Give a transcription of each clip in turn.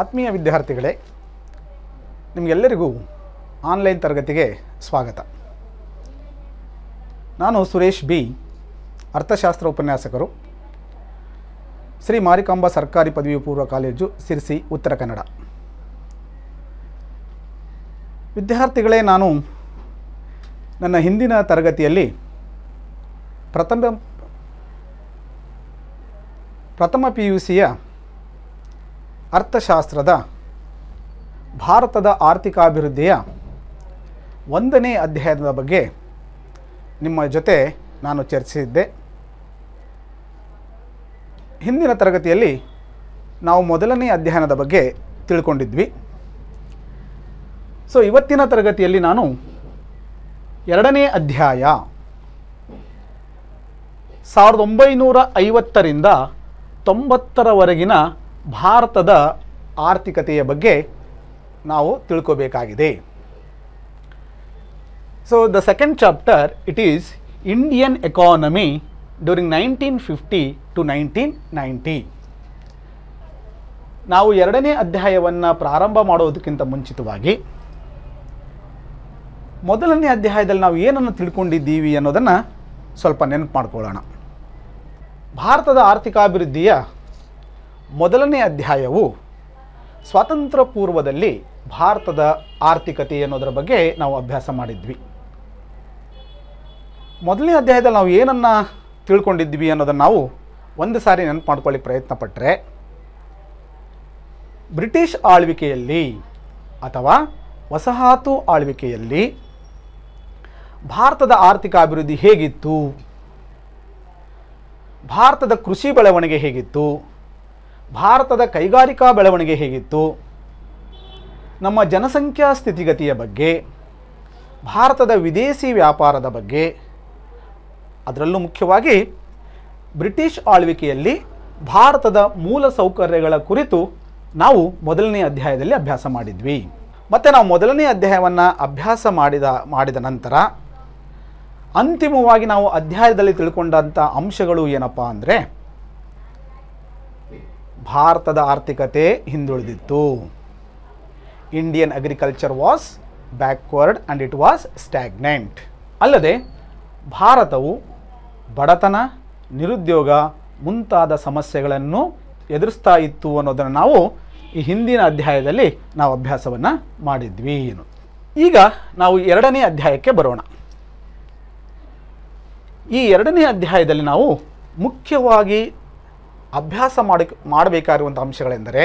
ಆತ್ಮೀಯ ವಿದ್ಯಾರ್ಥಿಗಳೇ ನಿಮಗೆಲ್ಲರಿಗೂ ಆನ್ಲೈನ್ ತರಗತಿಗೆ ಸ್ವಾಗತ ನಾನು ಸುರೇಶ್ ಬಿ ಅರ್ಥಶಾಸ್ತ್ರ ಉಪನ್ಯಾಸಕರು ಶ್ರೀ ಮಾರಿಕಾಂಬಾ ಸರ್ಕಾರಿ ಪದವಿ ಪೂರ್ವ ಕಾಲೇಜು ಸಿರ್ಸಿ ಉತ್ತರ ಕನ್ನಡ ವಿದ್ಯಾರ್ಥಿಗಳೇ ನಾನು ನನ್ನ ಹಿಂದಿನ ತರಗತಿಯಲ್ಲಿ ಪ್ರಥಮ ಪ್ರಥಮ ಪಿ ಯು ಸಿಯ ಅರ್ಥಶಾಸ್ತ್ರದ ಭಾರತದ ಆರ್ಥಿಕಾಭಿವೃದ್ಧಿಯ ಒಂದನೇ ಅಧ್ಯಯನದ ಬಗ್ಗೆ ನಿಮ್ಮ ಜೊತೆ ನಾನು ಚರ್ಚಿಸಿದ್ದೆ ಹಿಂದಿನ ತರಗತಿಯಲ್ಲಿ ನಾವು ಮೊದಲನೇ ಅಧ್ಯಯನದ ಬಗ್ಗೆ ತಿಳ್ಕೊಂಡಿದ್ವಿ ಸೊ ಇವತ್ತಿನ ತರಗತಿಯಲ್ಲಿ ನಾನು ಎರಡನೇ ಅಧ್ಯಾಯ ಸಾವಿರದ ಒಂಬೈನೂರ ಐವತ್ತರಿಂದ ತೊಂಬತ್ತರವರೆಗಿನ ಭಾರತದ ಆರ್ಥಿಕತೆಯ ಬಗ್ಗೆ ನಾವು ತಿಳ್ಕೋಬೇಕಾಗಿದೆ so the second chapter it is Indian economy during nineteen fifty to nineteen ninety ನಾವು ಎರಡನೇ ಅಧ್ಯಾಯವನ್ನು ಪ್ರಾರಂಭ ಮಾಡೋದಕ್ಕಿಂತ ಮುಂಚಿತವಾಗಿ ಮೊದಲನೇ ಅಧ್ಯಾಯದಲ್ಲಿ ನಾವು ಏನನ್ನು ತಿಳ್ಕೊಂಡಿದ್ದೀವಿ ಅನ್ನೋದನ್ನು ಸ್ವಲ್ಪ ನೆನಪು ಮಾಡ್ಕೊಳ್ಳೋಣ ಭಾರತದ ಆರ್ಥಿಕಾಭಿವೃದ್ಧಿಯ ಮೊದಲನೇ ಅಧ್ಯಾಯವು ಸ್ವಾತಂತ್ರ್ಯ ಪೂರ್ವದಲ್ಲಿ ಭಾರತದ ಆರ್ಥಿಕತೆ ಅನ್ನೋದರ ಬಗ್ಗೆ ನಾವು ಅಭ್ಯಾಸ ಮಾಡಿದ್ವಿ ಮೊದಲನೇ ಅಧ್ಯಾಯದಲ್ಲಿ ನಾವು ಏನನ್ನು ತಿಳ್ಕೊಂಡಿದ್ವಿ ಅನ್ನೋದನ್ನು ನಾವು ಒಂದು ಸಾರಿ ನೆನಪು ಮಾಡ್ಕೊಳ್ಳಿ ಪ್ರಯತ್ನ ಪಟ್ಟರೆ ಬ್ರಿಟಿಷ್ ಆಳ್ವಿಕೆಯಲ್ಲಿ ಅಥವಾ ವಸಾಹತು ಆಳ್ವಿಕೆಯಲ್ಲಿ ಭಾರತದ ಆರ್ಥಿಕ ಅಭಿವೃದ್ಧಿ ಹೇಗಿತ್ತು ಭಾರತದ ಕೃಷಿ ಬೆಳವಣಿಗೆ ಹೇಗಿತ್ತು ಭಾರತದ ಕೈಗಾರಿಕಾ ಬೆಳವಣಿಗೆ ಹೇಗಿತ್ತು ನಮ್ಮ ಜನಸಂಖ್ಯಾ ಸ್ಥಿತಿಗತಿಯ ಬಗ್ಗೆ ಭಾರತದ ವಿದೇಶಿ ವ್ಯಾಪಾರದ ಬಗ್ಗೆ ಅದರಲ್ಲೂ ಮುಖ್ಯವಾಗಿ ಬ್ರಿಟಿಷ್ ಆಳ್ವಿಕೆಯಲ್ಲಿ ಭಾರತದ ಮೂಲ ಸೌಕರ್ಯಗಳ ಕುರಿತು ನಾವು ಮೊದಲನೇ ಅಧ್ಯಾಯದಲ್ಲಿ ಅಭ್ಯಾಸ ಮಾಡಿದ್ವಿ ಮತ್ತು ನಾವು ಮೊದಲನೇ ಅಧ್ಯಾಯವನ್ನು ಅಭ್ಯಾಸ ಮಾಡಿದ ಮಾಡಿದ ನಂತರ ಅಂತಿಮವಾಗಿ ನಾವು ಅಧ್ಯಾಯದಲ್ಲಿ ತಿಳ್ಕೊಂಡಂಥ ಅಂಶಗಳು ಏನಪ್ಪ ಅಂದರೆ ಭಾರತದ ಆರ್ಥಿಕತೆ ಹಿಂದುಳಿದಿತ್ತು Indian agriculture was backward and it was stagnant ಅಲ್ಲದೆ ಭಾರತವು ಬಡತನ ನಿರುದ್ಯೋಗ ಮುಂತಾದ ಸಮಸ್ಯೆಗಳನ್ನು ಎದುರಿಸ್ತಾ ಇತ್ತು ಅನ್ನೋದನ್ನು ನಾವು ಈ ಹಿಂದಿನ ಅಧ್ಯಾಯದಲ್ಲಿ ನಾವು ಅಭ್ಯಾಸವನ್ನು ಮಾಡಿದ್ವಿ ಏನು ಈಗ ನಾವು ಎರಡನೇ ಅಧ್ಯಾಯಕ್ಕೆ ಬರೋಣ ಈ ಎರಡನೇ ಅಧ್ಯಾಯದಲ್ಲಿ ನಾವು ಮುಖ್ಯವಾಗಿ ಅಭ್ಯಾಸ ಮಾಡಿ ಮಾಡಬೇಕಾಗಿರುವಂಥ ಅಂಶಗಳೆಂದರೆ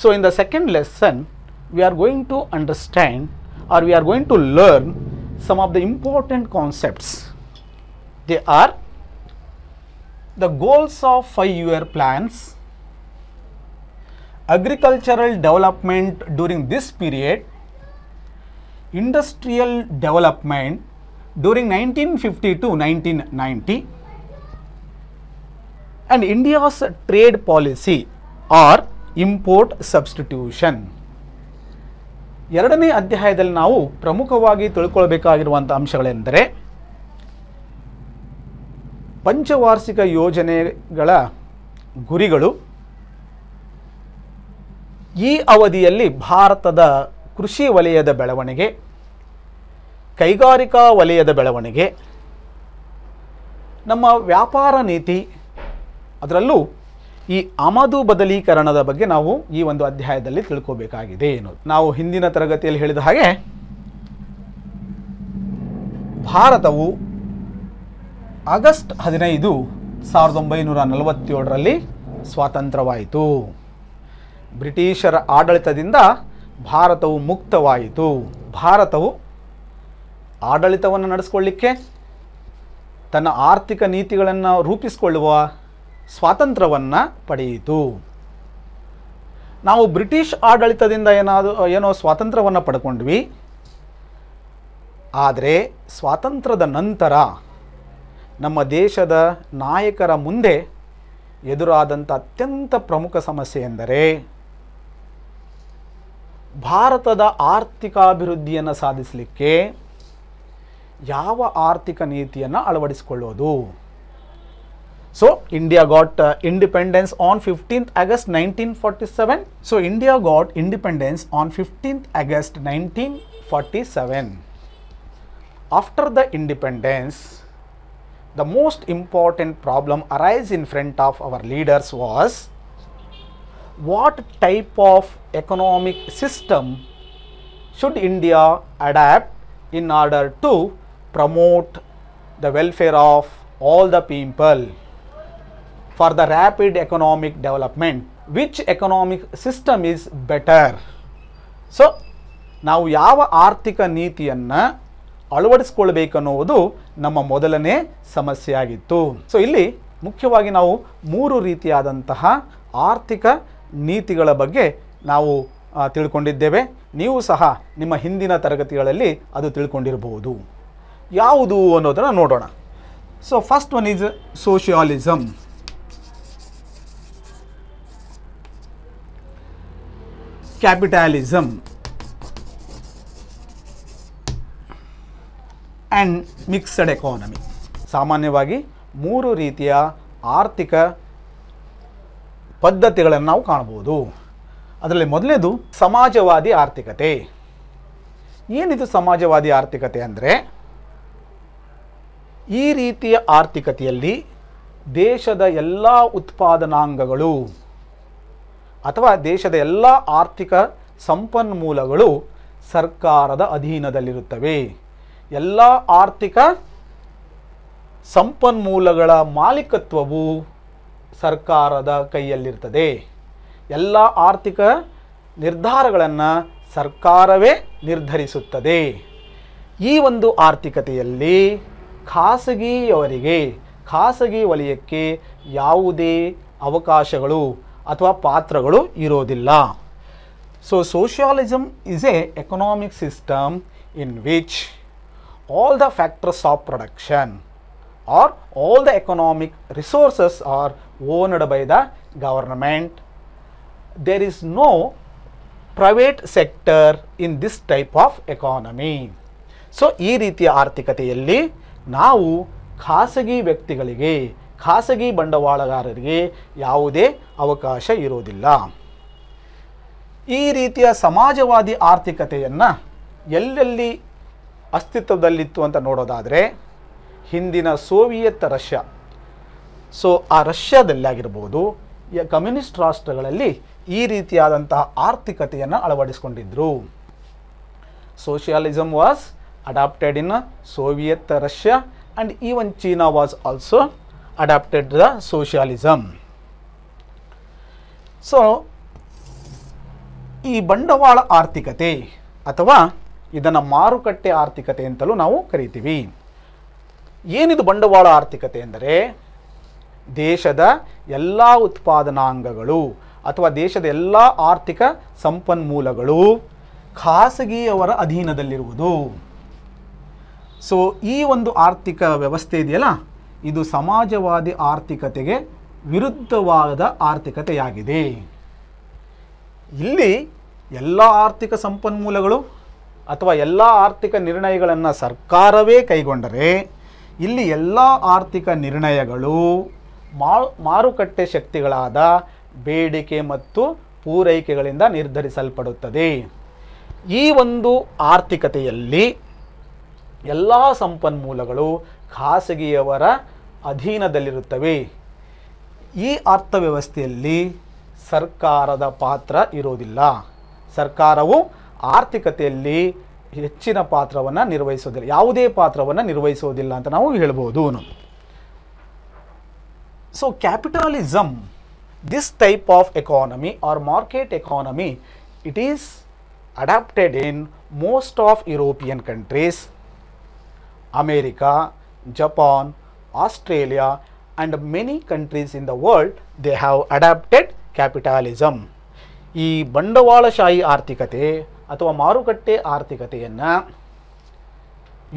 so in the second lesson we are going to understand or we are going to learn some of the important concepts they are the goals of five year plans agricultural development during this period, industrial development during 1950 to 1990, and India's trade policy or import substitution. ಎರಡನೇ ಅಧ್ಯಾಯದಲ್ಲಿ ನಾವು ಪ್ರಮುಖವಾಗಿ ತಿಳ್ಕೊಳ್ಬೇಕಾಗಿರುವಂಥ ಅಂಶಗಳೆಂದರೆ ಪಂಚವಾರ್ಷಿಕ ಯೋಜನೆಗಳ ಗುರಿಗಳು ಈ ಅವಧಿಯಲ್ಲಿ ಭಾರತದ ಕೃಷಿ ವಲಯದ ಬೆಳವಣಿಗೆ ಕೈಗಾರಿಕಾ ವಲಯದ ಬೆಳವಣಿಗೆ ನಮ್ಮ ವ್ಯಾಪಾರ ನೀತಿ ಅದರಲ್ಲೂ ಈ ಆಮದು ಬದಲೀಕರಣದ ಬಗ್ಗೆ ನಾವು ಈ ಒಂದು ಅಧ್ಯಾಯದಲ್ಲಿ ತಿಳ್ಕೋಬೇಕಾಗಿದೆ ಎನ್ನುವುದು ನಾವು ಹಿಂದಿನ ತರಗತಿಯಲ್ಲಿ ಹೇಳಿದ ಹಾಗೆ ಭಾರತವು ಆಗಸ್ಟ್ ಹದಿನೈದು ಸಾವಿರದ ಒಂಬೈನೂರ ನಲವತ್ತೇಳರಲ್ಲಿ ಸ್ವಾತಂತ್ರ್ಯವಾಯಿತು ಬ್ರಿಟಿಷರ ಆಡಳಿತದಿಂದ ಭಾರತವು ಮುಕ್ತವಾಯಿತು ಭಾರತವು ಆಡಳಿತವನ್ನು ನಡೆಸ್ಕೊಳ್ಳಿಕ್ಕೆ ತನ್ನ ಆರ್ಥಿಕ ನೀತಿಗಳನ್ನು ರೂಪಿಸಿಕೊಳ್ಳುವ ಸ್ವಾತಂತ್ರ್ಯವನ್ನು ಪಡೆಯಿತು ನಾವು ಬ್ರಿಟಿಷ್ ಆಡಳಿತದಿಂದ ಏನಾದರೂ ಏನೋ ಸ್ವಾತಂತ್ರ್ಯವನ್ನು ಪಡ್ಕೊಂಡ್ವಿ ಆದರೆ ಸ್ವಾತಂತ್ರ್ಯದ ನಂತರ ನಮ್ಮ ದೇಶದ ನಾಯಕರ ಮುಂದೆ ಎದುರಾದಂಥ ಅತ್ಯಂತ ಪ್ರಮುಖ ಸಮಸ್ಯೆ ಎಂದರೆ ಭಾರತದ ಅಭಿವೃದ್ಧಿಯನ್ನು ಸಾಧಿಸಲಿಕ್ಕೆ ಯಾವ ಆರ್ಥಿಕ ನೀತಿಯನ್ನು ಅಳವಡಿಸಿಕೊಳ್ಳೋದು So, India got uh, independence on 15th August 1947. So, India got independence on 15th August 1947. After the independence, the most important problem arise in front of our leaders was what type of economic system should India adapt in order to promote the welfare of all the people. for the rapid economic development which economic system is better so ನಾವು ಯಾವ ಆರ್ಥಿಕ ನೀತಿಯನ್ನು ಅನ್ನುವುದು ನಮ್ಮ ಮೊದಲನೇ ಸಮಸ್ಯೆಯಾಗಿತ್ತು so ಇಲ್ಲಿ ಮುಖ್ಯವಾಗಿ ನಾವು ಮೂರು ರೀತಿಯಾದಂತಹ ಆರ್ಥಿಕ ನೀತಿಗಳ ಬಗ್ಗೆ ನಾವು ತಿಳ್ಕೊಂಡಿದ್ದೇವೆ ನೀವು ಸಹ ನಿಮ್ಮ ಹಿಂದಿನ ತರಗತಿಗಳಲ್ಲಿ ಅದು ತಿಳ್ಕೊಂಡಿರಬಹುದು ಯಾವುದು ಅನ್ನೋದನ್ನು ನೋಡೋಣ so first one is socialism capitalism and mixed economy ಸಾಮಾನ್ಯವಾಗಿ ಮೂರು ರೀತಿಯ ಆರ್ಥಿಕ ಪದ್ಧತಿಗಳನ್ನು ನಾವು ಕಾಣ್ಬೋದು ಅದರಲ್ಲಿ ಮೊದಲನೇದು ಸಮಾಜವಾದಿ ಆರ್ಥಿಕತೆ ಏನಿದು ಸಮಾಜವಾದಿ ಆರ್ಥಿಕತೆ ಅಂದರೆ ಈ ರೀತಿಯ ಆರ್ಥಿಕತೆಯಲ್ಲಿ ದೇಶದ ಎಲ್ಲ ಉತ್ಪಾದನಾಂಗಗಳು ಅಥವಾ ದೇಶದ ಎಲ್ಲ ಆರ್ಥಿಕ ಸಂಪನ್ಮೂಲಗಳು ಸರ್ಕಾರದ ಅಧೀನದಲ್ಲಿರುತ್ತವೆ ಎಲ್ಲ ಆರ್ಥಿಕ ಸಂಪನ್ಮೂಲಗಳ ಮಾಲೀಕತ್ವವು ಸರ್ಕಾರದ ಕೈಯಲ್ಲಿರ್ತದೆ ಎಲ್ಲ ಆರ್ಥಿಕ ನಿರ್ಧಾರಗಳನ್ನು ಸರ್ಕಾರವೇ ನಿರ್ಧರಿಸುತ್ತದೆ ಈ ಒಂದು ಆರ್ಥಿಕತೆಯಲ್ಲಿ ಖಾಸಗಿಯವರಿಗೆ ಖಾಸಗಿ ವಲಯಕ್ಕೆ ಯಾವುದೇ ಅವಕಾಶಗಳು ಅಥವಾ ಪಾತ್ರಗಳು ಇರೋದಿಲ್ಲ so socialism is economic system in which all the factors of production are all the economic resources are owned by the government there is no private sector in this type of economy so ಈ ರೀತಿಯ ಆರ್ಥಿಕತೆಯಲ್ಲಿ ನಾವು ಖಾಸಗಿ ವ್ಯಕ್ತಿಗಳಿಗೆ ಖಾಸಗಿ ಬಂಡವಾಳಗಾರರಿಗೆ ಯಾವುದೇ ಅವಕಾಶ ಇರೋದಿಲ್ಲ ಈ ರೀತಿಯ ಸಮಾಜವಾದಿ ಆರ್ಥಿಕತೆಯನ್ನು ಎಲ್ಲೆಲ್ಲಿ ಅಸ್ತಿತ್ವದಲ್ಲಿತ್ತು ಅಂತ ನೋಡೋದಾದರೆ ಹಿಂದಿನ ಸೋವಿಯತ್ ರಷ್ಯಾ ಸೊ ಆ ರಷ್ಯಾದಲ್ಲಾಗಿರ್ಬೋದು ಕಮ್ಯುನಿಸ್ಟ್ ರಾಷ್ಟ್ರಗಳಲ್ಲಿ ಈ ರೀತಿಯಾದಂತಹ ಆರ್ಥಿಕತೆಯನ್ನು ಅಳವಡಿಸಿಕೊಂಡಿದ್ದರು socialism was adapted in Soviet Russia and even China was also adapted the socialism. So ಈ ಬಂಡವಾಳ ಆರ್ಥಿಕತೆ ಅಥವಾ ಇದನ್ನು ಮಾರುಕಟ್ಟೆ ಆರ್ಥಿಕತೆ ಅಂತಲೂ ನಾವು ಕರಿತೀವಿ ಏನಿದು ಬಂಡವಾಳ ಆರ್ಥಿಕತೆ ಅಂದರೆ ದೇಶದ ಎಲ್ಲ ಉತ್ಪಾದನಾಂಗಗಳು ಅಥವಾ ದೇಶದ ಎಲ್ಲ ಆರ್ಥಿಕ ಸಂಪನ್ಮೂಲಗಳು ಖಾಸಗಿಯವರ ಅಧೀನದಲ್ಲಿರುವುದು ಸೊ ಈ ಒಂದು ಆರ್ಥಿಕ ವ್ಯವಸ್ಥೆ ಇದೆಯಲ್ಲ ಇದು ಸಮಾಜವಾದಿ ಆರ್ಥಿಕತೆಗೆ ವಿರುದ್ಧವಾದ ಆರ್ಥಿಕತೆಯಾಗಿದೆ ಇಲ್ಲಿ ಎಲ್ಲ ಆರ್ಥಿಕ ಸಂಪನ್ಮೂಲಗಳು ಅಥವಾ ಎಲ್ಲ ಆರ್ಥಿಕ ನಿರ್ಣಯಗಳನ್ನು ಸರ್ಕಾರವೇ ಕೈಗೊಂಡರೆ ಇಲ್ಲಿ ಎಲ್ಲ ಆರ್ಥಿಕ ನಿರ್ಣಯಗಳು ಮಾರುಕಟ್ಟೆ ಶಕ್ತಿಗಳಾದ ಬೇಡಿಕೆ ಮತ್ತು ಪೂರೈಕೆಗಳಿಂದ ನಿರ್ಧರಿಸಲ್ಪಡುತ್ತದೆ ಈ ಒಂದು ಆರ್ಥಿಕತೆಯಲ್ಲಿ ಎಲ್ಲ ಸಂಪನ್ಮೂಲಗಳು ಖಾಸಗಿಯವರ ಅಧೀನದಲ್ಲಿರುತ್ತವೆ ಈ ಅರ್ಥವ್ಯವಸ್ಥೆಯಲ್ಲಿ ಸರ್ಕಾರದ ಪಾತ್ರ ಇರೋದಿಲ್ಲ ಸರ್ಕಾರವು ಆರ್ಥಿಕತೆಯಲ್ಲಿ ಹೆಚ್ಚಿನ ಪಾತ್ರವನ್ನು ನಿರ್ವಹಿಸೋದಿಲ್ಲ ಯಾವುದೇ ಪಾತ್ರವನ್ನು ನಿರ್ವಹಿಸೋದಿಲ್ಲ ಅಂತ ನಾವು ಹೇಳ್ಬೋದು so capitalism this type of economy or market economy it is adapted in most of European countries America Japan, Australia and many countries in the world, they have adapted capitalism ಈ ಬಂಡವಾಳಶಾಹಿ ಆರ್ಥಿಕತೆ ಅಥವಾ ಮಾರುಕಟ್ಟೆ ಆರ್ಥಿಕತೆಯನ್ನು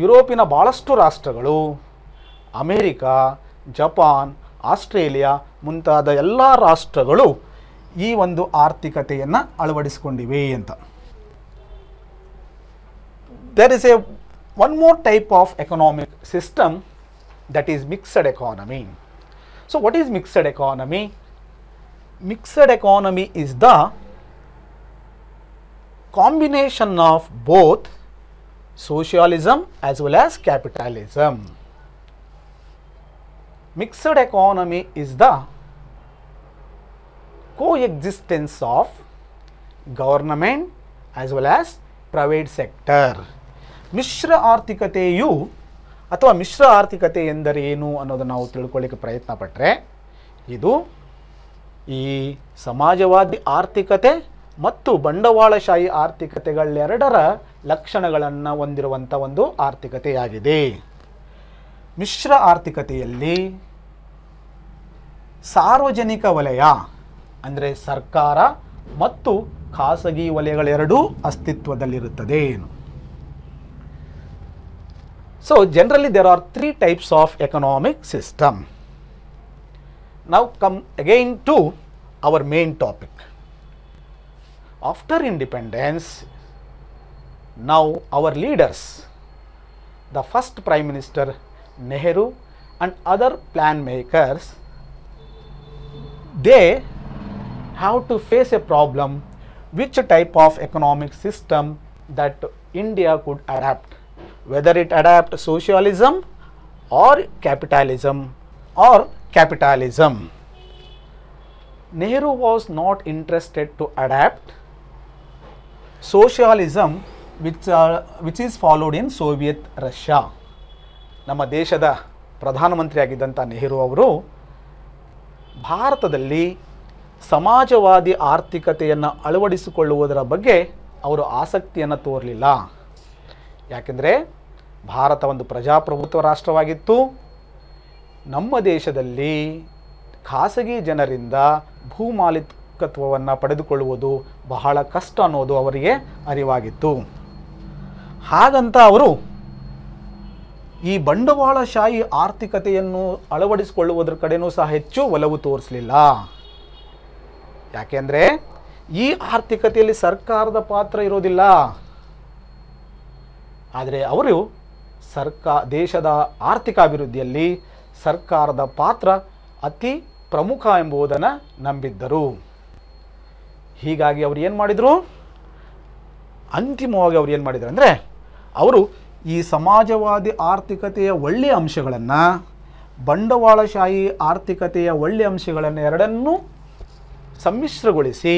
ಯುರೋಪಿನ ಭಾಳಷ್ಟು ರಾಷ್ಟ್ರಗಳು ಅಮೇರಿಕಾ ಜಪಾನ್ ಆಸ್ಟ್ರೇಲಿಯಾ ಮುಂತಾದ ಎಲ್ಲ ರಾಷ್ಟ್ರಗಳು ಈ ಒಂದು ಆರ್ಥಿಕತೆಯನ್ನು ಅಳವಡಿಸಿಕೊಂಡಿವೆ ಅಂತ there is a one more type of economic system that is mixed economy. So what is mixed economy? Mixed economy is the combination of both socialism as well as capitalism. Mixed economy is the coexistence of government as well as private sector. ಮಿಶ್ರ ಆರ್ಥಿಕತೆಯು ಅಥವಾ ಮಿಶ್ರ ಆರ್ಥಿಕತೆ ಎಂದರೇನು ಅನ್ನೋದನ್ನು ನಾವು ತಿಳ್ಕೊಳ್ಳಿಕ್ಕೆ ಪ್ರಯತ್ನ ಪಟ್ಟರೆ ಇದು ಈ ಸಮಾಜವಾದಿ ಆರ್ಥಿಕತೆ ಮತ್ತು ಬಂಡವಾಳಶಾಹಿ ಆರ್ಥಿಕತೆಗಳೆರಡರ ಲಕ್ಷಣಗಳನ್ನು ಹೊಂದಿರುವಂಥ ಒಂದು ಆರ್ಥಿಕತೆಯಾಗಿದೆ ಮಿಶ್ರ ಆರ್ಥಿಕತೆಯಲ್ಲಿ ಸಾರ್ವಜನಿಕ ವಲಯ ಅಂದರೆ ಸರ್ಕಾರ ಮತ್ತು ಖಾಸಗಿ ವಲಯಗಳೆರಡೂ ಅಸ್ತಿತ್ವದಲ್ಲಿರುತ್ತದೆ So, generally there are three types of economic system. Now, come again to our main topic. After independence, now our leaders, the first Prime Minister Nehru and other plan makers, they have to face a problem which type of economic system that India could adapt whether it adapt socialism or capitalism or capitalism. Nehru was not interested to adapt socialism which, uh, which is followed in Soviet Russia. ನಮ್ಮ ದೇಶದ ಪ್ರಧಾನಮಂತ್ರಿಯಾಗಿದ್ದಂಥ ನೆಹರು ಅವರು ಭಾರತದಲ್ಲಿ ಸಮಾಜವಾದಿ ಆರ್ಥಿಕತೆಯನ್ನು ಅಳವಡಿಸಿಕೊಳ್ಳುವುದರ ಬಗ್ಗೆ ಅವರು ಆಸಕ್ತಿಯನ್ನು ತೋರಲಿಲ್ಲ ಯಾಕೆಂದರೆ ಭಾರತ ಒಂದು ಪ್ರಜಾಪ್ರಭುತ್ವ ರಾಷ್ಟ್ರವಾಗಿತ್ತು ನಮ್ಮ ದೇಶದಲ್ಲಿ ಖಾಸಗಿ ಜನರಿಂದ ಭೂಮಾಲೀಕತ್ವವನ್ನು ಪಡೆದುಕೊಳ್ಳುವುದು ಬಹಳ ಕಷ್ಟ ಅನ್ನೋದು ಅವರಿಗೆ ಅರಿವಾಗಿತ್ತು ಹಾಗಂತ ಅವರು ಈ ಬಂಡವಾಳಶಾಹಿ ಆರ್ಥಿಕತೆಯನ್ನು ಅಳವಡಿಸಿಕೊಳ್ಳುವುದರ ಕಡೆಯೂ ಸಹ ಹೆಚ್ಚು ಒಲವು ತೋರಿಸಲಿಲ್ಲ ಯಾಕೆಂದರೆ ಈ ಆರ್ಥಿಕತೆಯಲ್ಲಿ ಸರ್ಕಾರದ ಪಾತ್ರ ಇರೋದಿಲ್ಲ ಆದರೆ ಅವರು ಸರ್ಕಾ ದೇಶದ ಆರ್ಥಿಕ ಅಭಿವೃದ್ಧಿಯಲ್ಲಿ ಸರ್ಕಾರದ ಪಾತ್ರ ಅತಿ ಪ್ರಮುಖ ಎಂಬುದನ್ನು ನಂಬಿದ್ದರು ಹೀಗಾಗಿ ಅವರು ಏನು ಮಾಡಿದರು ಅಂತಿಮವಾಗಿ ಅವರು ಏನು ಮಾಡಿದರು ಅಂದರೆ ಅವರು ಈ ಸಮಾಜವಾದಿ ಆರ್ಥಿಕತೆಯ ಒಳ್ಳೆಯ ಅಂಶಗಳನ್ನು ಬಂಡವಾಳಶಾಹಿ ಆರ್ಥಿಕತೆಯ ಒಳ್ಳೆಯ ಅಂಶಗಳನ್ನು ಎರಡನ್ನೂ ಸಮ್ಮಿಶ್ರಗೊಳಿಸಿ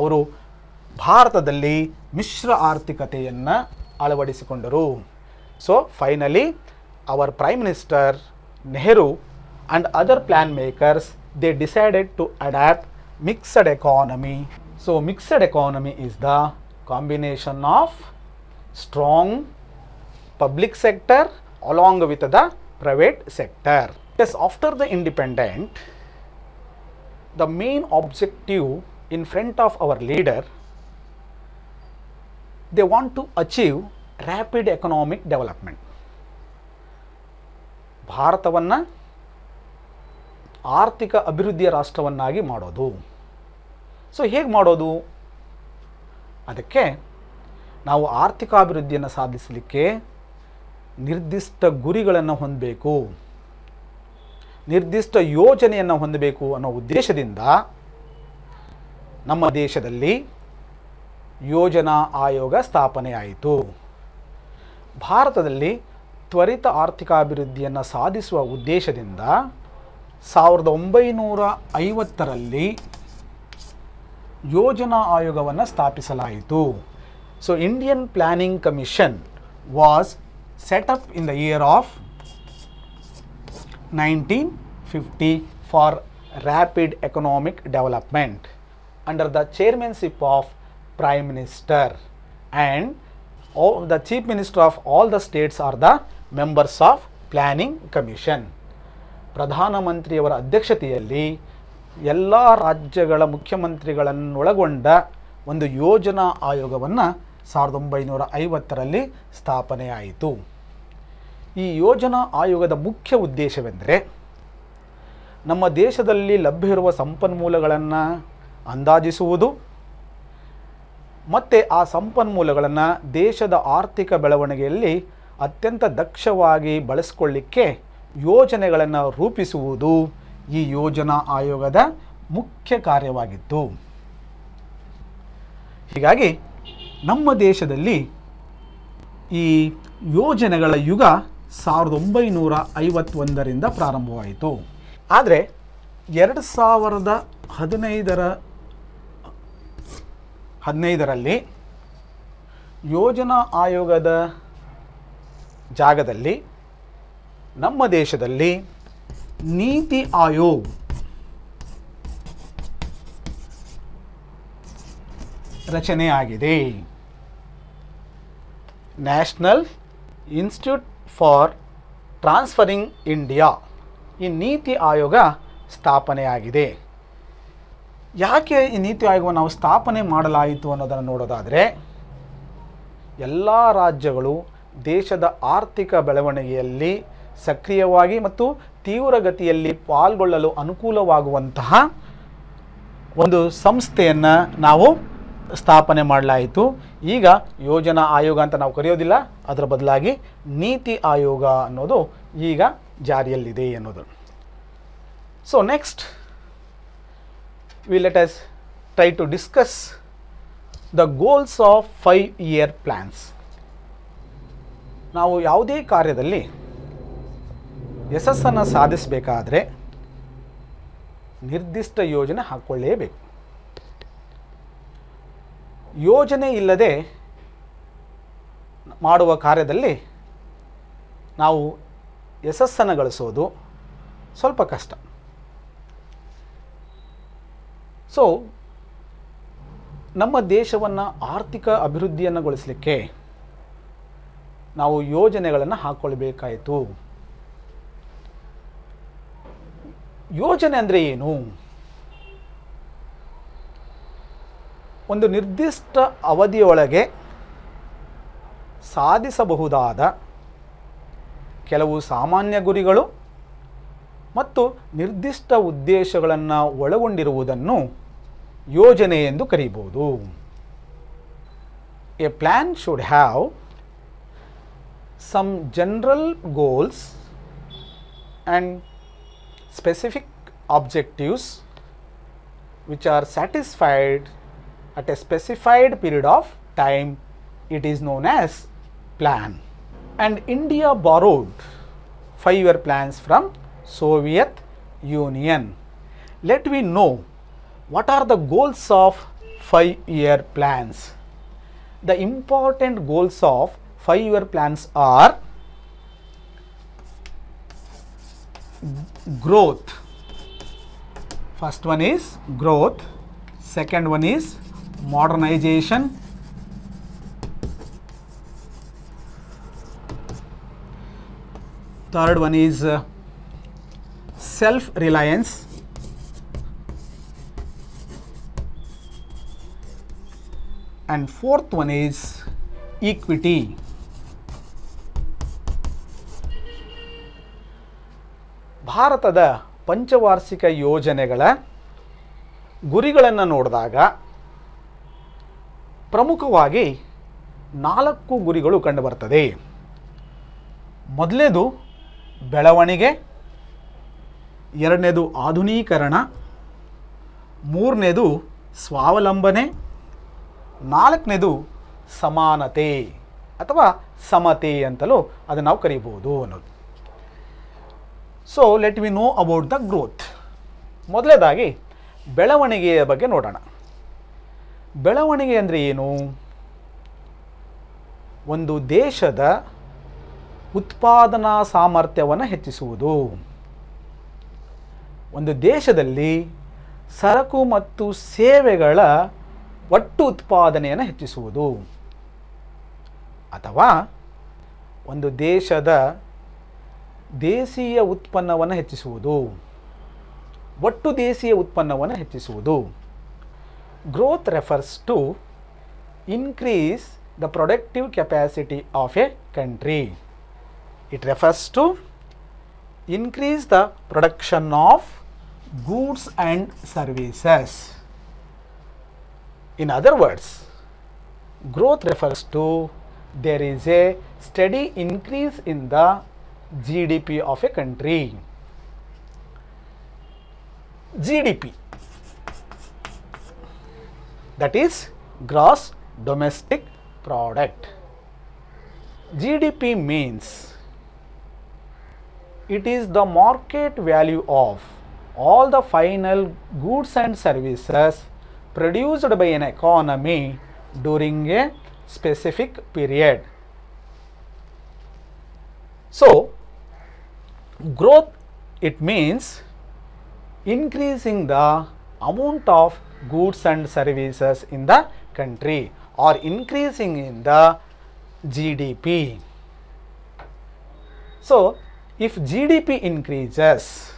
ಅವರು ಭಾರತದಲ್ಲಿ ಮಿಶ್ರ ಆರ್ಥಿಕತೆಯನ್ನು ಅಳವಡಿಸಿಕೊಂಡರು so finally our prime minister Nehru and other plan makers they decided to adapt mixed economy so mixed economy is the combination of strong public sector along with the private sector. Yes, after the independent, the main objective in front of our leader they want to achieve rapid economic development. ಭಾರತವನ್ನು ಆರ್ಥಿಕ ಅಭಿವೃದ್ಧಿಯ ರಾಷ್ಟ್ರವನ್ನಾಗಿ ಮಾಡೋದು so ಹೇಗೆ ಮಾಡೋದು ಅದಕ್ಕೆ ನಾವು ಆರ್ಥಿಕ ಅಭಿವೃದ್ಧಿಯನ್ನು ಸಾಧಿಸಲಿಕ್ಕೆ ನಿರ್ದಿಷ್ಟ ಗುರಿಗಳನ್ನು ಹೊಂದಬೇಕು ನಿರ್ದಿಷ್ಟ ಯೋಜನೆಯನ್ನು ಹೊಂದಬೇಕು ಅನ್ನೋ ಉದ್ದೇಶದಿಂದ ನಮ್ಮ ದೇಶದಲ್ಲಿ ಯೋಜನಾ ಆಯೋಗ ಸ್ಥಾಪನೆಯಾಯಿತು ಭಾರತದಲ್ಲಿ ತ್ವರಿತ ಆರ್ಥಿಕಾಭಿವೃದ್ಧಿಯನ್ನು ಸಾಧಿಸುವ ಉದ್ದೇಶದಿಂದ ಸಾವಿರದ ಒಂಬೈನೂರ ಐವತ್ತರಲ್ಲಿ ಯೋಜನಾ ಆಯೋಗವನ್ನು ಸ್ಥಾಪಿಸಲಾಯಿತು so Indian planning commission was set up in the year of nineteen fifty for rapid economic development under the chairmanship of prime minister and all the chief minister of all the states are the members of planning commission ಪ್ರಧಾನಮಂತ್ರಿಯವರ ಅಧ್ಯಕ್ಷತೆಯಲ್ಲಿ ಎಲ್ಲ ರಾಜ್ಯಗಳ ಮುಖ್ಯಮಂತ್ರಿಗಳನ್ನೊಳಗೊಂಡ ಒಂದು ಯೋಜನಾ ಆಯೋಗವನ್ನು ಸಾವಿರದ ಒಂಬೈನೂರ ಐವತ್ತರಲ್ಲಿ ಸ್ಥಾಪನೆಯಾಯಿತು ಈ ಯೋಜನಾ ಆಯೋಗದ ಮುಖ್ಯ ಉದ್ದೇಶವೆಂದರೆ ನಮ್ಮ ದೇಶದಲ್ಲಿ ಲಭ್ಯವಿರುವ ಸಂಪನ್ಮೂಲಗಳನ್ನು ಅಂದಾಜಿಸುವುದು ಮತ್ತು ಆ ಸಂಪನ್ಮೂಲಗಳನ್ನು ದೇಶದ ಆರ್ಥಿಕ ಬೆಳವಣಿಗೆಯಲ್ಲಿ ಅತ್ಯಂತ ದಕ್ಷವಾಗಿ ಬಳಸ್ಕೊಳ್ಳಿಕ್ಕೆ ಯೋಜನೆಗಳನ್ನು ರೂಪಿಸುವುದು ಈ ಯೋಜನಾ ಆಯೋಗದ ಮುಖ್ಯ ಕಾರ್ಯವಾಗಿತ್ತು ಹೀಗಾಗಿ ನಮ್ಮ ದೇಶದಲ್ಲಿ ಈ ಯೋಜನೆಗಳ ಯುಗ ಸಾವಿರದ ಒಂಬೈನೂರ ಐವತ್ತೊಂದರಿಂದ ಪ್ರಾರಂಭವಾಯಿತು ಆದರೆ ಎರಡು ಸಾವಿರದ ಹದಿನೈದರ ಹದಿನೈದರಲ್ಲಿ ಯೋಜನಾ ಆಯೋಗದ ಜಾಗದಲ್ಲಿ ನಮ್ಮ ದೇಶದಲ್ಲಿ ನೀತಿ ಆಯೋಗ ರಚನೆಯಾಗಿದೆ national institute for transferring India ಈ ನೀತಿ ಆಯೋಗ ಸ್ಥಾಪನೆಯಾಗಿದೆ ಯಾಕೆ ಈ ನೀತಿ ಆಯೋಗವನ್ನು ನಾವು ಸ್ಥಾಪನೆ ಮಾಡಲಾಯಿತು ಅನ್ನೋದನ್ನು ನೋಡೋದಾದರೆ ಎಲ್ಲ ರಾಜ್ಯಗಳು ದೇಶದ ಆರ್ಥಿಕ ಬೆಳವಣಿಗೆಯಲ್ಲಿ ಸಕ್ರಿಯವಾಗಿ ಮತ್ತು ತೀವ್ರಗತಿಯಲ್ಲಿ ಪಾಲ್ಗೊಳ್ಳಲು ಅನುಕೂಲವಾಗುವಂತಹ ಒಂದು ಸಂಸ್ಥೆಯನ್ನು ನಾವು ಸ್ಥಾಪನೆ ಮಾಡಲಾಯಿತು ಈಗ ಯೋಜನಾ ಆಯೋಗ ಅಂತ ನಾವು ಕರೆಯೋದಿಲ್ಲ ಅದರ ಬದಲಾಗಿ ನೀತಿ ಆಯೋಗ ಅನ್ನೋದು ಈಗ ಜಾರಿಯಲ್ಲಿದೆ ಅನ್ನೋದು so next we let us try to discuss the goals of five year plans. ನಾವು ಯಾವುದೇ ಕಾರ್ಯದಲ್ಲಿ ಯಶಸ್ಸನ್ನು ಸಾಧಿಸಬೇಕಾದರೆ ನಿರ್ದಿಷ್ಟ ಯೋಜನೆ ಹಾಕ್ಕೊಳ್ಳೇಬೇಕು ಯೋಜನೆ ಇಲ್ಲದೆ ಮಾಡುವ ಕಾರ್ಯದಲ್ಲಿ ನಾವು ಯಶಸ್ಸನ್ನು ಗಳಿಸೋದು ಸ್ವಲ್ಪ ಕಷ್ಟ ಸೊ ನಮ್ಮ ದೇಶವನ್ನು ಆರ್ಥಿಕ ಅಭಿವೃದ್ಧಿಯನ್ನುಗೊಳಿಸಲಿಕ್ಕೆ ನಾವು ಯೋಜನೆಗಳನ್ನು ಹಾಕ್ಕೊಳ್ಬೇಕಾಯಿತು ಯೋಜನೆ ಅಂದರೆ ಏನು ಒಂದು ನಿರ್ದಿಷ್ಟ ಅವಧಿಯೊಳಗೆ ಸಾಧಿಸಬಹುದಾದ ಕೆಲವು ಸಾಮಾನ್ಯ ಗುರಿಗಳು ಮತ್ತು ನಿರ್ದಿಷ್ಟ ಉದ್ದೇಶಗಳನ್ನು ಒಳಗೊಂಡಿರುವುದನ್ನು ಯೋಜನೆ ಎಂದು ಕರೀಬೋದು a plan should have some general goals and specific objectives which are satisfied at a specified period of time it is known as plan and india borrowed five year plans from soviet union let me know what are the goals of 5 year plans? The important goals of 5 year plans are growth. First one is growth, second one is modernization, third one is uh, self reliance and fourth one is equity. ಭಾರತದ ಪಂಚವಾರ್ಷಿಕ ಯೋಜನೆಗಳ ಗುರಿಗಳನ್ನು ನೋಡಿದಾಗ ಪ್ರಮುಖವಾಗಿ ನಾಲ್ಕು ಗುರಿಗಳು ಕಂಡುಬರ್ತದೆ ಮೊದಲನೇದು ಬೆಳವಣಿಗೆ ಎರಡನೇದು ಆಧುನೀಕರಣ ಮೂರನೇದು ಸ್ವಾವಲಂಬನೆ ನಾಲ್ಕನೇದು ಸಮಾನತೆ ಅಥವಾ ಸಮತೆ ಅಂತಲೂ ಅದನ್ನು ನಾವು ಕರೀಬೋದು ಅನ್ನೋದು so let we know about the growth ಮೊದಲನೇದಾಗಿ ಬೆಳವಣಿಗೆಯ ಬಗ್ಗೆ ನೋಡೋಣ ಬೆಳವಣಿಗೆ ಅಂದರೆ ಏನು ಒಂದು ದೇಶದ ಉತ್ಪಾದನಾ ಸಾಮರ್ಥ್ಯವನ್ನು ಹೆಚ್ಚಿಸುವುದು ಒಂದು ದೇಶದಲ್ಲಿ ಸರಕು ಮತ್ತು ಸೇವೆಗಳ ಒಟ್ಟು ಉತ್ಪಾದನೆಯನ್ನು ಹೆಚ್ಚಿಸುವುದು ಅಥವಾ ಒಂದು ದೇಶದ ದೇಶೀಯ ಉತ್ಪನ್ನವನ್ನು ಹೆಚ್ಚಿಸುವುದು ಒಟ್ಟು ದೇಶೀಯ ಉತ್ಪನ್ನವನ್ನು ಹೆಚ್ಚಿಸುವುದು growth refers to increase the productive capacity of a country it refers to increase the production of goods and services In other words, growth refers to there is a steady increase in the GDP of a country. GDP that is gross domestic product. GDP means it is the market value of all the final goods and services produced by an economy during a specific period. So, growth it means increasing the amount of goods and services in the country or increasing in the GDP. So, if GDP increases,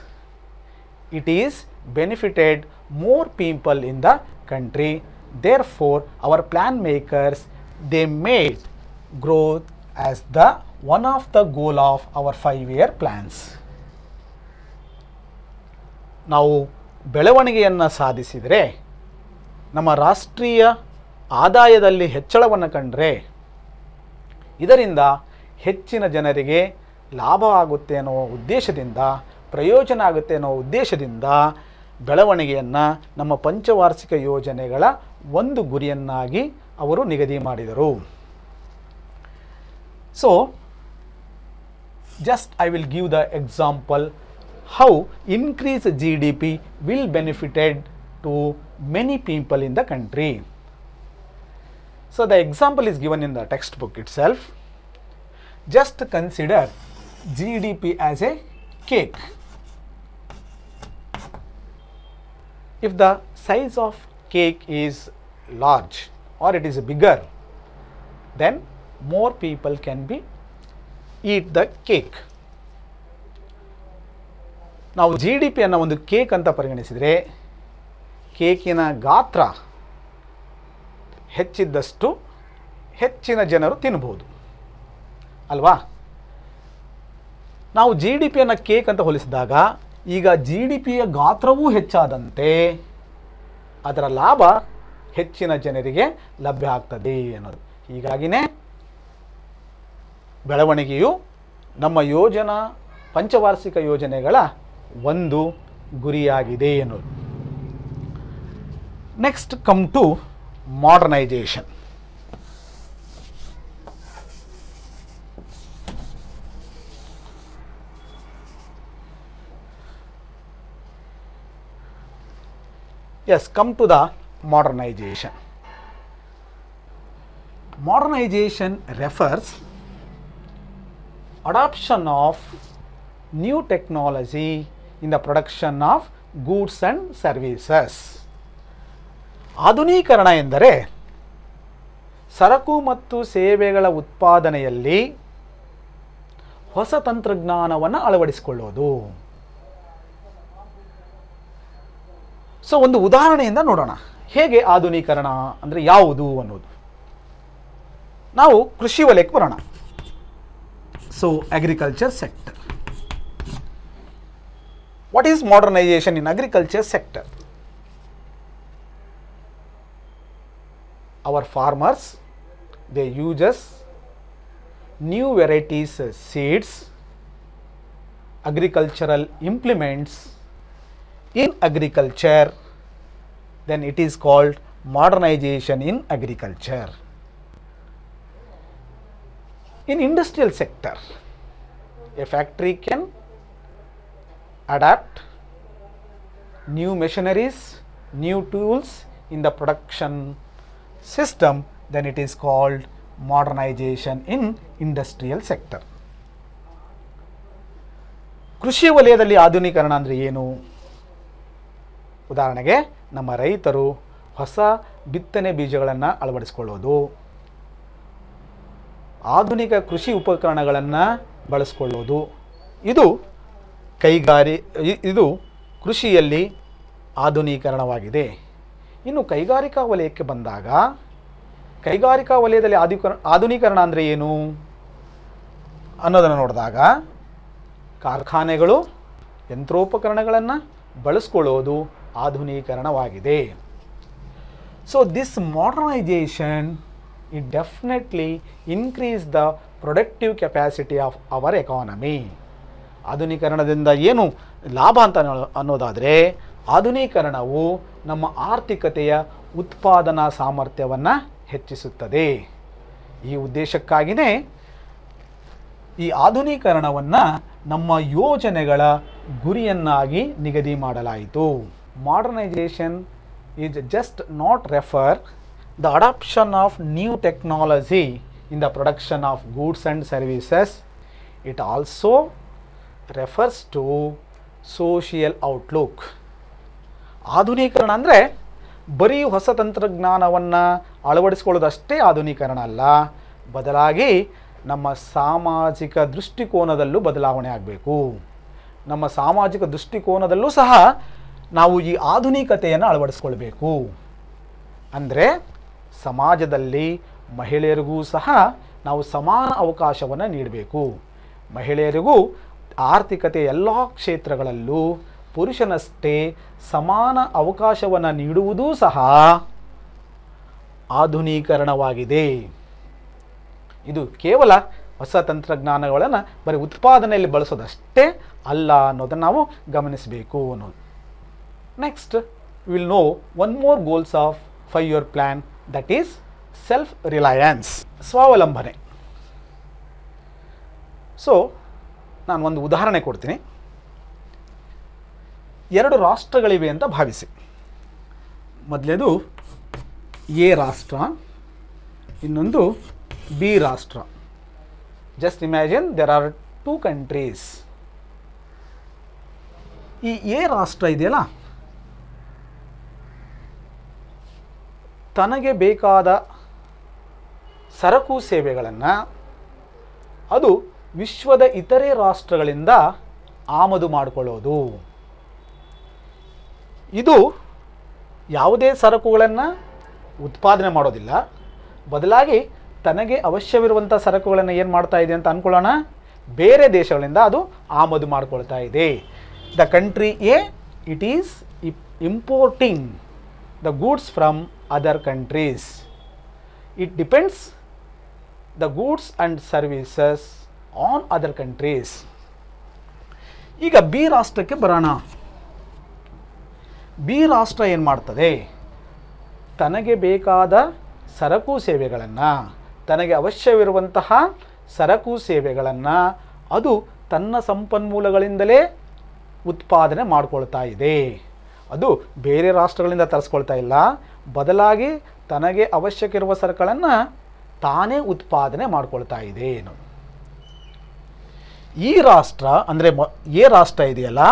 it is benefited more people in the country. Therefore, our plan makers, they made growth as the one of the goal of our five-year plans. ನಾವು ಬೆಳವಣಿಗೆಯನ್ನು ಸಾಧಿಸಿದರೆ ನಮ್ಮ ರಾಷ್ಟ್ರೀಯ ಆದಾಯದಲ್ಲಿ ಹೆಚ್ಚಳವನ್ನು ಕಂಡರೆ ಇದರಿಂದ ಹೆಚ್ಚಿನ ಜನರಿಗೆ ಲಾಭ ಆಗುತ್ತೆ ಅನ್ನೋ ಉದ್ದೇಶದಿಂದ ಪ್ರಯೋಜನ ಆಗುತ್ತೆ ಅನ್ನೋ ಉದ್ದೇಶದಿಂದ ಬೆಳವಣಿಗೆಯನ್ನು ನಮ್ಮ ಪಂಚವಾರ್ಷಿಕ ಯೋಜನೆಗಳ ಒಂದು ಗುರಿಯನ್ನಾಗಿ ಅವರು ನಿಗದಿ ಮಾಡಿದರು so just I will give the example how increase G D P will benefited to many people in the country so the example is given in the text book itself just consider G D P as a cake If the size of cake is large or it is bigger, then more people can be eat the cake. ನಾವು G D ಪಿಯನ್ನು ಒಂದು cake ಅಂತ ಪರಿಗಣಿಸಿದರೆ ಕೇಕಿನ ಗಾತ್ರ ಹೆಚ್ಚಿದ್ದಷ್ಟು ಹೆಚ್ಚಿನ ಜನರು ತಿನ್ಬೋದು ಅಲ್ವಾ ನಾವು ಜಿ ಡಿ ಪಿಯನ್ನು ಕೇಕ್ ಅಂತ ಹೋಲಿಸಿದಾಗ ಈಗ ಜಿ ಡಿ ಪಿಯ ಗಾತ್ರವೂ ಹೆಚ್ಚಾದಂತೆ ಅದರ ಲಾಭ ಹೆಚ್ಚಿನ ಜನರಿಗೆ ಲಭ್ಯ ಆಗ್ತದೆ ಅನ್ನೋದು ಹೀಗಾಗಿನೇ ಬೆಳವಣಿಗೆಯು ನಮ್ಮ ಯೋಜನಾ ಪಂಚವಾರ್ಷಿಕ ಯೋಜನೆಗಳ ಒಂದು ಗುರಿಯಾಗಿದೆ ಎನ್ನುವುದು next come to modernization as come to the modernization modernization refers adoption of new technology in the production of goods and services ಆಧುನೀಕರಣ ಎಂದರೆ ಸರಕು ಮತ್ತು ಸೇವೆಗಳ ಉತ್ಪಾದನೆಯಲ್ಲಿ ಹೊಸ ತಂತ್ರಜ್ಞಾನವನ್ನು ಅಳವಡಿಸಿಕೊಳ್ಳೋದು సో ఒక ఉదాహరణೆಯಿಂದ ನೋಡొన. ಹೇಗೆ ആധುನೀಕರಣ ಅಂದ್ರೆ ಯಾವುದು ಅನ್ನೋದು. ನಾವು ಕೃಷಿ ವಲಯಕ್ಕೆ ಬರಣ. So agriculture sector. What is modernization in agriculture sector? Our farmers they uses new varieties seeds agricultural implements in agriculture, then it is called modernization in agriculture. In industrial sector, a factory can adapt new machineries, new tools in the production system, then it is called modernization in industrial sector. ಕೃಷಿ ವಲಯದಲ್ಲಿ ಆಧುನೀಕರಣ ಅಂದರೆ ಏನು ಉದಾಹರಣೆಗೆ ನಮ್ಮ ರೈತರು ಹೊಸ ಬಿತ್ತನೆ ಬೀಜಗಳನ್ನು ಅಳವಡಿಸ್ಕೊಳ್ಳೋದು ಆಧುನಿಕ ಕೃಷಿ ಉಪಕರಣಗಳನ್ನು ಬಳಸ್ಕೊಳ್ಳೋದು ಇದು ಕೈಗಾರಿ ಇದು ಕೃಷಿಯಲ್ಲಿ ಆಧುನೀಕರಣವಾಗಿದೆ ಇನ್ನು ಕೈಗಾರಿಕಾ ವಲಯಕ್ಕೆ ಬಂದಾಗ ಕೈಗಾರಿಕಾ ವಲಯದಲ್ಲಿ ಆಧುಕ ಆಧುನೀಕರಣ ಅಂದರೆ ಏನು ಅನ್ನೋದನ್ನು ನೋಡಿದಾಗ ಕಾರ್ಖಾನೆಗಳು ಯಂತ್ರೋಪಕರಣಗಳನ್ನು ಬಳಸ್ಕೊಳ್ಳೋದು ಆಧುನೀಕರಣವಾಗಿದೆ so this modernization it definitely increase the productive capacity of our economy ಆಧುನೀಕರಣದಿಂದ ಏನು ಲಾಭ ಅಂತ ಅನ್ನೋದಾದರೆ ಆಧುನೀಕರಣವು ನಮ್ಮ ಆರ್ಥಿಕತೆಯ ಉತ್ಪಾದನಾ ಸಾಮರ್ಥ್ಯವನ್ನು ಹೆಚ್ಚಿಸುತ್ತದೆ ಈ ಉದ್ದೇಶಕ್ಕಾಗಿಯೇ ಈ ಆಧುನೀಕರಣವನ್ನು ನಮ್ಮ ಯೋಜನೆಗಳ ಗುರಿಯನ್ನಾಗಿ ನಿಗದಿ ಮಾಡಲಾಯಿತು modernization is just not refer the adoption of new technology in the production of goods and services it also refers to social outlook ಆಧುನೀಕರಣ ಅಂದರೆ ಬರೀ ಹೊಸ ತಂತ್ರಜ್ಞಾನವನ್ನು ಅಳವಡಿಸ್ಕೊಳ್ಳೋದಷ್ಟೇ ಆಧುನೀಕರಣ ಅಲ್ಲ ಬದಲಾಗಿ ನಮ್ಮ ಸಾಮಾಜಿಕ ದೃಷ್ಟಿಕೋನದಲ್ಲೂ ಬದಲಾವಣೆ ಆಗಬೇಕು ನಮ್ಮ ಸಾಮಾಜಿಕ ದೃಷ್ಟಿಕೋನದಲ್ಲೂ ಸಹ ನಾವು ಈ ಆಧುನಿಕತೆಯನ್ನು ಅಳವಡಿಸ್ಕೊಳ್ಬೇಕು ಅಂದರೆ ಸಮಾಜದಲ್ಲಿ ಮಹಿಳೆಯರಿಗೂ ಸಹ ನಾವು ಸಮಾನ ಅವಕಾಶವನ್ನು ನೀಡಬೇಕು ಮಹಿಳೆಯರಿಗೂ ಆರ್ಥಿಕತೆ ಎಲ್ಲ ಕ್ಷೇತ್ರಗಳಲ್ಲೂ ಪುರುಷನಷ್ಟೇ ಸಮಾನ ಅವಕಾಶವನ್ನು ನೀಡುವುದೂ ಸಹ ಆಧುನೀಕರಣವಾಗಿದೆ ಇದು ಕೇವಲ ಹೊಸ ತಂತ್ರಜ್ಞಾನಗಳನ್ನು ಬರೀ ಉತ್ಪಾದನೆಯಲ್ಲಿ ಬಳಸೋದಷ್ಟೇ ಅಲ್ಲ ಅನ್ನೋದನ್ನು ನಾವು ಗಮನಿಸಬೇಕು ಅನ್ನೋದು next we will know one more goals of five-year plan that is self-reliance, ಸ್ವಾವಲಂಬನೆ ಸೊ ನಾನು ಒಂದು ಉದಾಹರಣೆ ಕೊಡ್ತೀನಿ ಎರಡು ರಾಷ್ಟ್ರಗಳಿವೆ ಅಂತ ಭಾವಿಸಿ ಮೊದಲೇದು ಎ ರಾಷ್ಟ್ರ ಇನ್ನೊಂದು ಬಿ ರಾಷ್ಟ್ರ just imagine there are two countries ಈ ಎ ರಾಷ್ಟ್ರ ಇದೆಯಲ್ಲ ತನಗೆ ಬೇಕಾದ ಸರಕು ಸೇವೆಗಳನ್ನು ಅದು ವಿಶ್ವದ ಇತರೆ ರಾಷ್ಟ್ರಗಳಿಂದ ಆಮದು ಮಾಡಿಕೊಳ್ಳೋದು ಇದು ಯಾವುದೇ ಸರಕುಗಳನ್ನು ಉತ್ಪಾದನೆ ಮಾಡೋದಿಲ್ಲ ಬದಲಾಗಿ ತನಗೆ ಅವಶ್ಯವಿರುವಂಥ ಸರಕುಗಳನ್ನು ಏನು ಮಾಡ್ತಾ ಇದೆ ಅಂತ ಅಂದ್ಕೊಳ್ಳೋಣ ಬೇರೆ ದೇಶಗಳಿಂದ ಅದು ಆಮದು ಮಾಡಿಕೊಳ್ತಾ ಇದೆ the country A it is importing the goods from other countries. It depends the goods and services on other countries. ಈಗ ಬಿ ರಾಷ್ಟ್ರಕ್ಕೆ ಬರೋಣ ಬಿ ರಾಷ್ಟ್ರ ಏನು ಮಾಡ್ತದೆ ತನಗೆ ಬೇಕಾದ ಸರಕು ಸೇವೆಗಳನ್ನು ತನಗೆ ಅವಶ್ಯವಿರುವಂತಹ ಸರಕು ಸೇವೆಗಳನ್ನು ಅದು ತನ್ನ ಸಂಪನ್ಮೂಲಗಳಿಂದಲೇ ಉತ್ಪಾದನೆ ಮಾಡಿಕೊಳ್ತಾ ಇದೆ ಅದು ಬೇರೆ ರಾಷ್ಟ್ರಗಳಿಂದ ತರಿಸ್ಕೊಳ್ತಾ ಇಲ್ಲ ಬದಲಾಗಿ ತನಗೆ ಅವಶ್ಯಕ ಇರುವ ಸರಕುಗಳನ್ನು ತಾನೇ ಉತ್ಪಾದನೆ ಮಾಡ್ಕೊಳ್ತಾ ಇದೆ ಏನು ಈ ರಾಷ್ಟ್ರ ಅಂದರೆ ಏ ರಾಷ್ಟ್ರ ಇದೆಯಲ್ಲ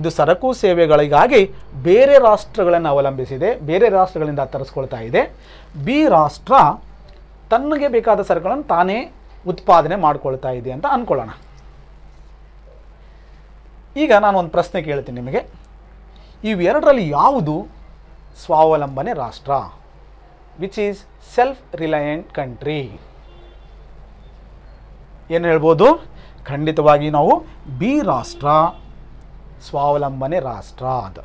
ಇದು ಸರಕು ಸೇವೆಗಳಿಗಾಗಿ ಬೇರೆ ರಾಷ್ಟ್ರಗಳನ್ನು ಅವಲಂಬಿಸಿದೆ ಬೇರೆ ರಾಷ್ಟ್ರಗಳಿಂದ ತರಿಸ್ಕೊಳ್ತಾ ಇದೆ ಬಿ ರಾಷ್ಟ್ರ ತನಗೆ ಬೇಕಾದ ಸರಕುಗಳನ್ನು ತಾನೇ ಉತ್ಪಾದನೆ ಮಾಡ್ಕೊಳ್ತಾ ಇದೆ ಅಂತ ಅಂದ್ಕೊಳ್ಳೋಣ ಈಗ ನಾನು ಒಂದು ಪ್ರಶ್ನೆ ಕೇಳ್ತೀನಿ ನಿಮಗೆ ಇವೆರಡರಲ್ಲಿ ಯಾವುದು Swavalambane Rashtra which is self-reliant country. ಏನು ಹೇಳ್ಬೋದು ಖಂಡಿತವಾಗಿ ನಾವು ಬಿ ರಾಷ್ಟ್ರ ಸ್ವಾವಲಂಬನೆ ರಾಷ್ಟ್ರ ಅದು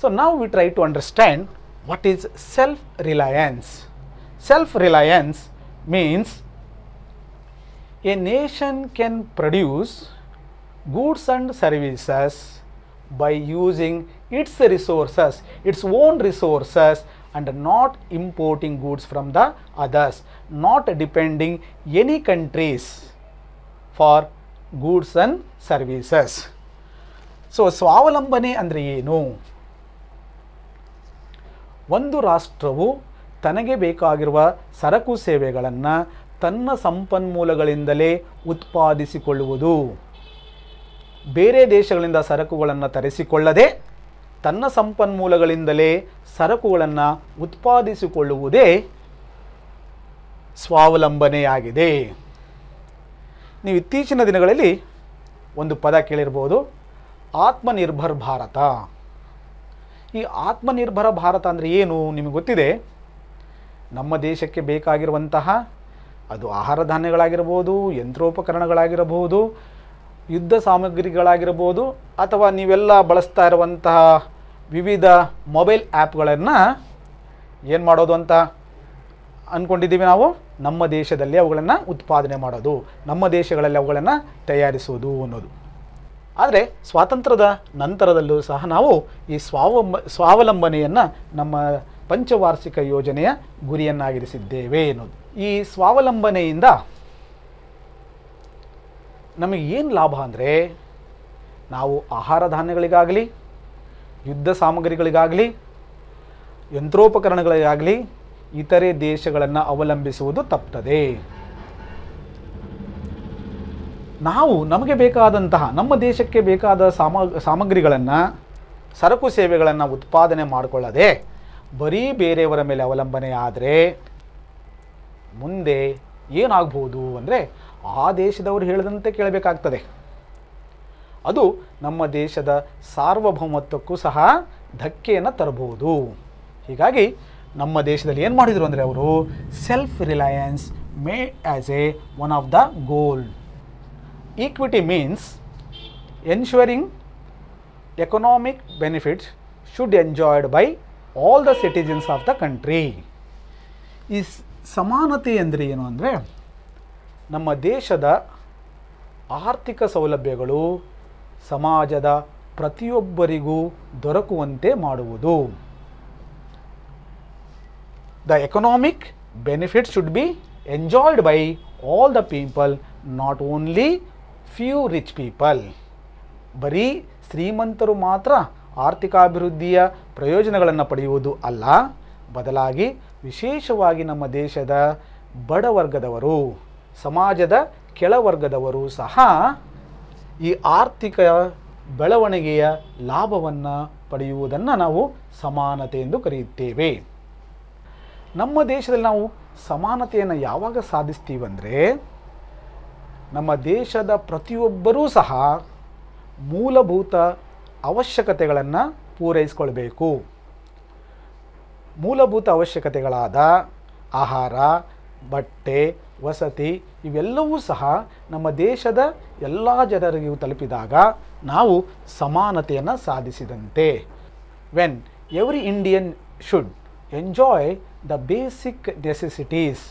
ಸೊ ನಾವು we try to understand what is self reliance self reliance means a nation can produce goods and services by using its resources, its own resources and not importing goods from the others, not depending any countries for goods and services. So, ಸ್ವಾವಲಂಬನೆ ಅಂದರೆ ಏನು ಒಂದು ರಾಷ್ಟ್ರವು ತನಗೆ ಬೇಕಾಗಿರುವ ಸರಕು ಸೇವೆಗಳನ್ನು ತನ್ನ ಸಂಪನ್ಮೂಲಗಳಿಂದಲೇ ಉತ್ಪಾದಿಸಿಕೊಳ್ಳುವುದು ಬೇರೆ ದೇಶಗಳಿಂದ ಸರಕುಗಳನ್ನು ತರಿಸಿಕೊಳ್ಳದೆ ತನ್ನ ಸಂಪನ್ಮೂಲಗಳಿಂದಲೇ ಸರಕುಗಳನ್ನು ಉತ್ಪಾದಿಸಿಕೊಳ್ಳುವುದೇ ಸ್ವಾವಲಂಬನೆಯಾಗಿದೆ ನೀವು ಇತ್ತೀಚಿನ ದಿನಗಳಲ್ಲಿ ಒಂದು ಪದ ಕೇಳಿರ್ಬೋದು ಆತ್ಮನಿರ್ಭರ್ ಭಾರತ ಈ ಆತ್ಮನಿರ್ಭರ ಭಾರತ ಅಂದರೆ ಏನು ನಿಮಗೆ ಗೊತ್ತಿದೆ ನಮ್ಮ ದೇಶಕ್ಕೆ ಬೇಕಾಗಿರುವಂತಹ ಅದು ಆಹಾರ ಧಾನ್ಯಗಳಾಗಿರ್ಬೋದು ಯಂತ್ರೋಪಕರಣಗಳಾಗಿರಬಹುದು ಯುದ್ಧ ಸಾಮಗ್ರಿಗಳಾಗಿರ್ಬೋದು ಅಥವಾ ನೀವೆಲ್ಲ ಬಳಸ್ತಾ ಇರುವಂತಹ ವಿವಿಧ ಮೊಬೈಲ್ ಆ್ಯಪ್ಗಳನ್ನು ಏನು ಮಾಡೋದು ಅಂತ ಅಂದ್ಕೊಂಡಿದ್ದೀವಿ ನಾವು ನಮ್ಮ ದೇಶದಲ್ಲಿ ಅವುಗಳನ್ನು ಉತ್ಪಾದನೆ ಮಾಡೋದು ನಮ್ಮ ದೇಶಗಳಲ್ಲಿ ಅವುಗಳನ್ನು ತಯಾರಿಸುವುದು ಅನ್ನೋದು ಆದರೆ ಸ್ವಾತಂತ್ರ್ಯದ ನಂತರದಲ್ಲೂ ಸಹ ನಾವು ಈ ಸ್ವಾವಂಬ ಸ್ವಾವಲಂಬನೆಯನ್ನು ನಮ್ಮ ಪಂಚವಾರ್ಷಿಕ ಯೋಜನೆಯ ಗುರಿಯನ್ನಾಗಿರಿಸಿದ್ದೇವೆ ಅನ್ನೋದು ಈ ಸ್ವಾವಲಂಬನೆಯಿಂದ ನಮಗೆ ಏನು ಲಾಭ ಅಂದರೆ ನಾವು ಆಹಾರ ಧಾನ್ಯಗಳಿಗಾಗಲಿ ಯುದ್ಧ ಸಾಮಗ್ರಿಗಳಿಗಾಗಲಿ ಯಂತ್ರೋಪಕರಣಗಳಿಗಾಗಲಿ ಇತರೆ ದೇಶಗಳನ್ನು ಅವಲಂಬಿಸುವುದು ತಪ್ತದೆ ನಾವು ನಮಗೆ ಬೇಕಾದಂತಹ ನಮ್ಮ ದೇಶಕ್ಕೆ ಬೇಕಾದ ಸಾಮ ಸಾಮಗ್ರಿಗಳನ್ನು ಸರಕು ಸೇವೆಗಳನ್ನು ಉತ್ಪಾದನೆ ಮಾಡಿಕೊಳ್ಳದೆ ಬರೀ ಬೇರೆಯವರ ಮೇಲೆ ಅವಲಂಬನೆ ಆದರೆ ಮುಂದೆ ಏನಾಗ್ಬೋದು ಅಂದರೆ ಆ ದೇಶದವರು ಹೇಳಿದಂತೆ ಕೇಳಬೇಕಾಗ್ತದೆ ಅದು ನಮ್ಮ ದೇಶದ ಸಾರ್ವಭೌಮತ್ವಕ್ಕೂ ಸಹ ಧಕ್ಕೆಯನ್ನು ತರಬಹುದು ಹೀಗಾಗಿ ನಮ್ಮ ದೇಶದಲ್ಲಿ ಏನು ಮಾಡಿದರು ಅಂದರೆ ಅವರು self reliance made as a one of the goal equity means ensuring economic benefits should enjoyed by all the citizens of the country ಈ ಸಮಾನತೆ ಅಂದರೆ ಏನು ಅಂದರೆ ನಮ್ಮ ದೇಶದ ಆರ್ಥಿಕ ಸೌಲಭ್ಯಗಳು ಸಮಾಜದ ಪ್ರತಿಯೊಬ್ಬರಿಗೂ ದೊರಕುವಂತೆ ಮಾಡುವುದು the economic benefit should be enjoyed by all the people not only few rich people ಬರೀ ಶ್ರೀಮಂತರು ಮಾತ್ರ ಆರ್ಥಿಕಾಭಿವೃದ್ಧಿಯ ಪ್ರಯೋಜನಗಳನ್ನು ಪಡೆಯುವುದು ಅಲ್ಲ ಬದಲಾಗಿ ವಿಶೇಷವಾಗಿ ನಮ್ಮ ದೇಶದ ಬಡವರ್ಗದವರು ಸಮಾಜದ ಕೆಳವರ್ಗದವರು ಸಹ ಈ ಆರ್ಥಿಕ ಬೆಳವಣಿಗೆಯ ಲಾಭವನ್ನು ಪಡೆಯುವುದನ್ನು ನಾವು ಸಮಾನತೆ ಎಂದು ಕರೆಯುತ್ತೇವೆ ನಮ್ಮ ದೇಶದಲ್ಲಿ ನಾವು ಸಮಾನತೆಯನ್ನು ಯಾವಾಗ ಸಾಧಿಸ್ತೀವಂದರೆ ನಮ್ಮ ದೇಶದ ಪ್ರತಿಯೊಬ್ಬರೂ ಸಹ ಮೂಲಭೂತ ಅವಶ್ಯಕತೆಗಳನ್ನು ಪೂರೈಸಿಕೊಳ್ಬೇಕು ಮೂಲಭೂತ ಅವಶ್ಯಕತೆಗಳಾದ ಆಹಾರ ಬಟ್ಟೆ ವಸತಿ ಇವೆಲ್ಲವೂ ಸಹ ನಮ್ಮ ದೇಶದ ಎಲ್ಲ ಜನರಿಗೂ ತಲುಪಿದಾಗ ನಾವು ಸಮಾನತೆಯನ್ನು ಸಾಧಿಸಿದಂತೆ when every Indian should enjoy the basic necessities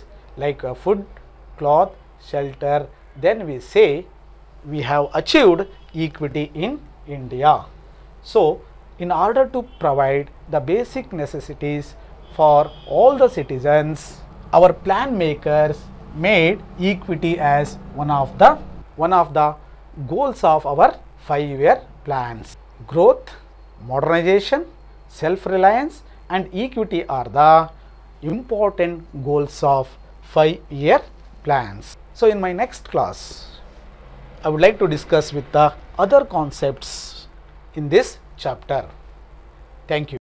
like food cloth shelter then we say we have achieved equity in India so in order to provide the basic necessities for all the citizens our plan makers made equity as one of the one of the goals of our five-year plans. Growth, modernization, self-reliance and equity are the important goals of five-year plans. So, in my next class, I would like to discuss with the other concepts in this chapter. Thank you.